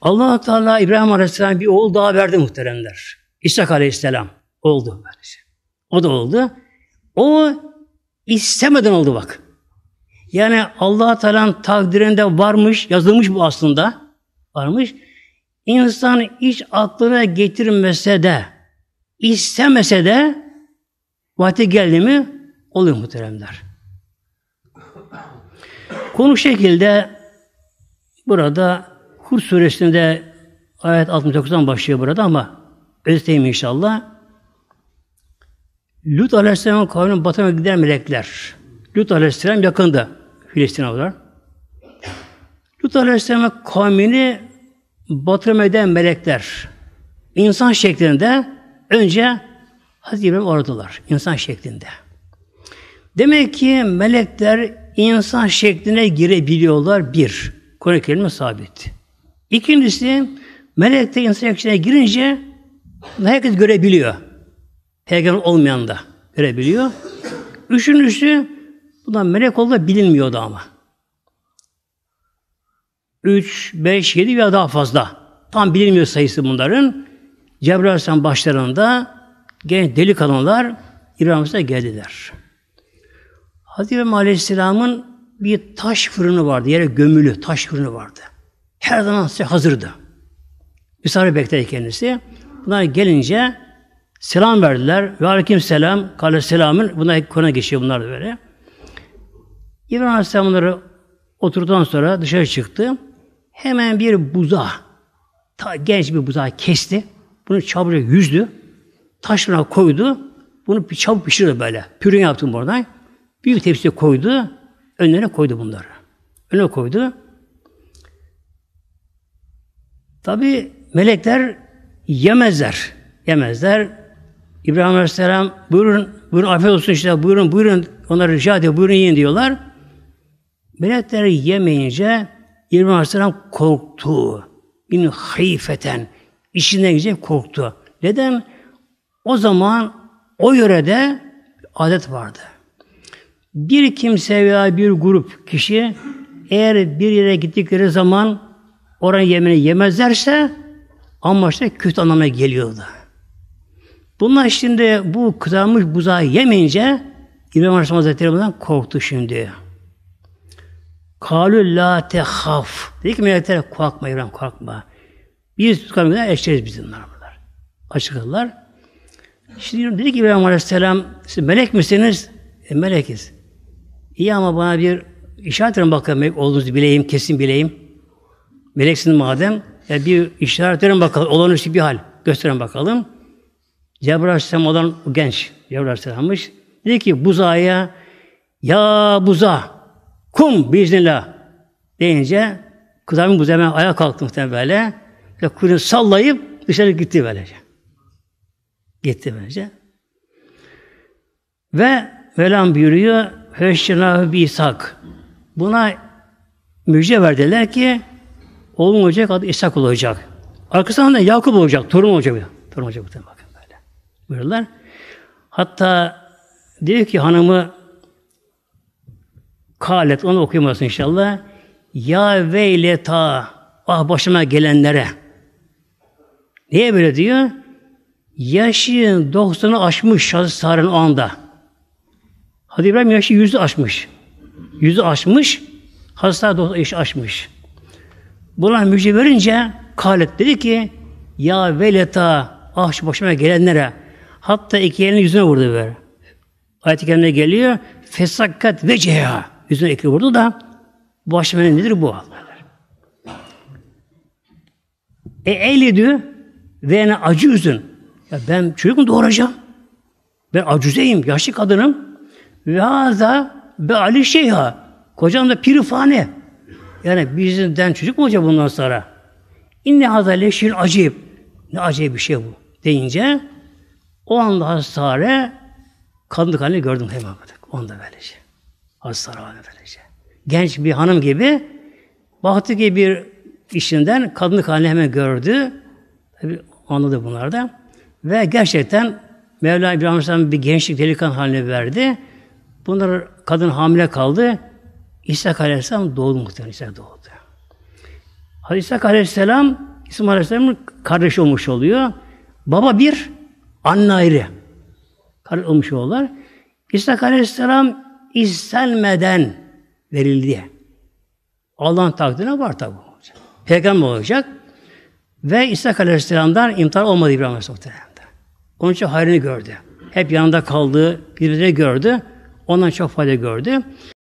allah Teala İbrahim Aleyhisselam bir oğul daha verdi muhteremler. İshak Aleyhisselam oldu. Böylece. O da oldu. O istemeden oldu bak. Yani allah Teala'nın takdirinde varmış, yazılmış bu aslında. Varmış. İnsan hiç aklına getirmese de, istemese de vakti geldi mi oluyor muhteremler. Konu şekilde burada Kur suresinde ayet 69'dan başlıyor burada ama özeteyim inşallah. Lut Aleyhisselam'ın kavminin batına giden melekler. Lut Aleyhisselam yakında Filistinavlar. Lut Aleyhisselam'ın kavmini batırma eden melekler. İnsan şeklinde önce Hazreti İbrahim oradılar. İnsan şeklinde. Demek ki melekler insan şekline girebiliyorlar bir. Kur'an-ı sabit. İkincisi melek de insan içine girince herkes görebiliyor. Peygamber olmayan da görebiliyor. Üçüncüsü bundan melek olduğu bilinmiyordu ama. Üç, beş, yedi veya daha fazla. Tam bilinmiyor sayısı bunların. Cebrail Aleyhisselam başlarında genç delikanlılar İbrahim'e geldiler. Hazreti Aleyhisselam'ın bir taş fırını vardı. Yere gömülü taş fırını vardı. Her zaman size hazırdı. Misafir bekler kendisi. Bunlar gelince selam verdiler. Ve aleyküm selam. Kale selamın. Buna konu geçiyor bunlar da böyle. İbrahim Aleyhisselam bunları oturduktan sonra dışarı çıktı. Hemen bir buza, ta genç bir buza kesti. Bunu çabucak yüzdü. Taşına koydu. Bunu bir çabuk pişirdi böyle. Pürün yaptım buradan. Büyük tepsiye koydu. Önlerine koydu bunları. Önüne koydu. Tabi melekler yemezler. Yemezler. İbrahim Aleyhisselam buyurun, buyurun afiyet olsun işte buyurun, buyurun. Onları rica ediyor, buyurun yiyin diyorlar. Melekler yemeyince İbrahim Aleyhisselam korktu. Bin hayfeten. İçinden gidecek korktu. Neden? O zaman o yörede adet vardı. Bir kimse veya bir grup kişi eğer bir yere gittikleri zaman Oran yemini yemezlerse amaçta işte kötü anlamına geliyordu. Bunlar şimdi bu kızarmış buzağı yemeyince İbrahim Aleyhisselam Hazretleri bundan korktu şimdi. Kalü la tehaf. Dedi ki melekler korkma İbrahim korkma. Biz tutkanımızdan eşleriz biz bunlar. bunlar. Açıkladılar. Şimdi dedi ki İbrahim Aleyhisselam siz melek misiniz? E, melekiz. İyi ama bana bir işaret verin bakalım melek olduğunuzu bileyim, kesin bileyim. Meleksin madem, ya bir işaret verin bakalım, olan üstü bir hal gösterin bakalım. Cebrail Aleyhisselam olan genç, Cebrail Aleyhisselam'mış. Dedi ki buzaya, ya buza, kum biiznillah deyince kızarmış buza hemen ayağa kalktı muhtemelen böyle. Ve kuyruğunu sallayıp dışarı gitti böylece. Gitti böylece. Ve velam buyuruyor, Höşşenâhü bi İshak. Buna müjde verdiler ki Oğlum olacak adı İshak olacak. Arkasından da Yakup olacak. Torun olacak. Torun olacak. Bakın böyle. Buyurlar. Hatta diyor ki hanımı Kalet onu okuyamazsın inşallah. Ya veyleta ah başıma gelenlere. Niye böyle diyor? Yaşı 90'ı aşmış Hazreti Sarı'nın o anda. Hazreti İbrahim yaşı yüzü aşmış. Yüzü aşmış. hasta Sarı yaşı aşmış. Buna müjde verince Kalet dedi ki ya veleta ah şu başıma gelenlere hatta iki elini yüzüne vurdu böyle. Ayet-i Kerim'de geliyor fesakkat ve ceha yüzüne iki vurdu da başıma nedir bu Allah'lar. E eyledi ve ne acı üzün. Ya ben çocuk mu doğuracağım? Ben acüzeyim, yaşlı kadınım. Ve haza be ali şeyha. Kocam da pirifane. Yani bizden çocuk mu olacak bundan sonra? İnne hada leşin acib. Ne acayip bir şey bu deyince o anda hastare kadınlık halini gördüm hemen baktık. Onda böylece. Şey. Hastare halinde böylece. Şey. Genç bir hanım gibi baktı ki bir işinden kadınlık halini hemen gördü. Tabi anladı bunlar da. Ve gerçekten Mevla İbrahim bir gençlik delikan haline verdi. Bunlar kadın hamile kaldı. İsa Aleyhisselam doğdu muhtemelen İsa doğdu. Hazreti İsa Aleyhisselam İsmail Aleyhisselam'ın kardeşi olmuş oluyor. Baba bir, anne ayrı. Kardeş olmuş olurlar. İsa Aleyhisselam istenmeden verildi. Allah'ın takdirine var tabi. Peygamber olacak. Ve İsa Aleyhisselam'dan imtihan olmadı İbrahim Aleyhisselam'da. Onun için hayrını gördü. Hep yanında kaldığı, birbirine gördü. Ondan çok fayda gördü.